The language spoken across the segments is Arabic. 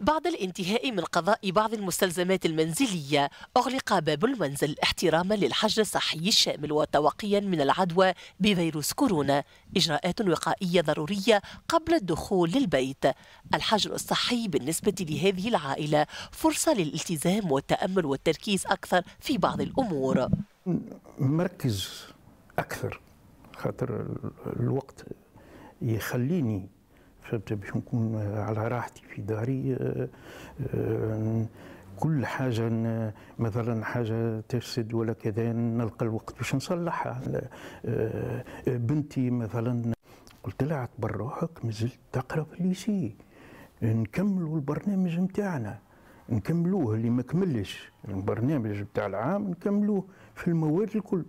بعد الانتهاء من قضاء بعض المستلزمات المنزلية أغلق باب المنزل احتراما للحجر الصحي الشامل وتوقيا من العدوى بفيروس كورونا إجراءات وقائية ضرورية قبل الدخول للبيت الحجر الصحي بالنسبة لهذه العائلة فرصة للالتزام والتأمل والتركيز أكثر في بعض الأمور مركز أكثر خاطر الوقت يخليني باش نكون على راحتي في داري آه، آه، كل حاجة مثلا حاجة تفسد ولا كذا نلقى الوقت باش نصلحها آه، بنتي مثلا قلت لها اعتبر روحك مازلت تقرا في الليسي نكملوا البرنامج نتاعنا نكملوه اللي ما كملش البرنامج بتاع العام نكملوه في المواد الكل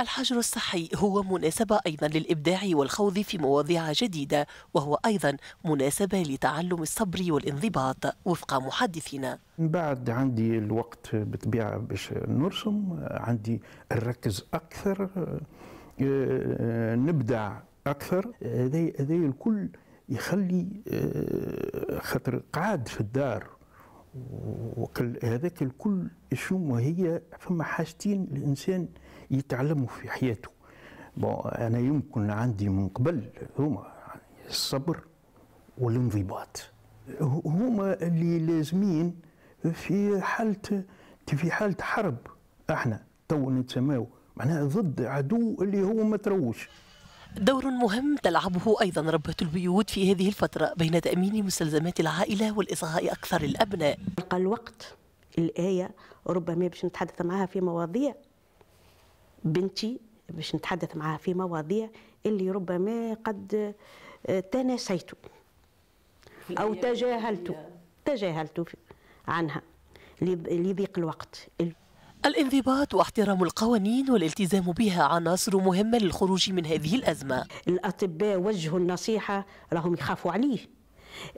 الحجر الصحي هو مناسبة أيضا للإبداع والخوض في مواضيع جديدة وهو أيضا مناسبة لتعلم الصبر والانضباط وفق محدثنا بعد عندي الوقت بطبيعة باش نرسم عندي نركز أكثر آه، آه، نبدع أكثر هذا الكل يخلي آه، خاطر قاعد في الدار هذاك الكل شوم هي فما حاجتين الانسان يتعلموا في حياته بون انا يمكن عندي من قبل هما الصبر والانضباط هما اللي لازمين في حالة في حالة حرب احنا تو نتسماو معناها ضد عدو اللي هو ما تروش دور مهم تلعبه أيضا ربة البيوت في هذه الفترة بين تأمين مستلزمات العائلة والإصغاء أكثر الأبناء يبقى الوقت الآية ربما باش نتحدث معها في مواضيع بنتي باش نتحدث معها في مواضيع اللي ربما قد آه، تناسيت أو تجاهلت تجاهلت عنها لضيق الوقت الانضباط واحترام القوانين والالتزام بها عناصر مهمة للخروج من هذه الأزمة الأطباء وجهوا النصيحة راهم يخافوا عليه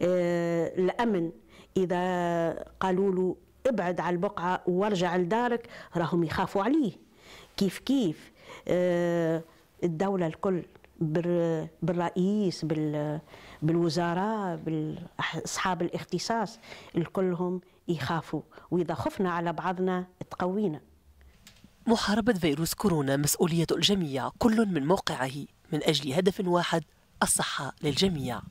آه، الأمن إذا قالوا له ابعد على البقعة وارجع لدارك راهم يخافوا عليه كيف كيف آه، الدولة الكل بالرئيس بالوزراء بالاصحاب الاختصاص الكلهم يخافوا واذا خفنا على بعضنا تقوينا محاربة فيروس كورونا مسؤولية الجميع كل من موقعه من أجل هدف واحد الصحة للجميع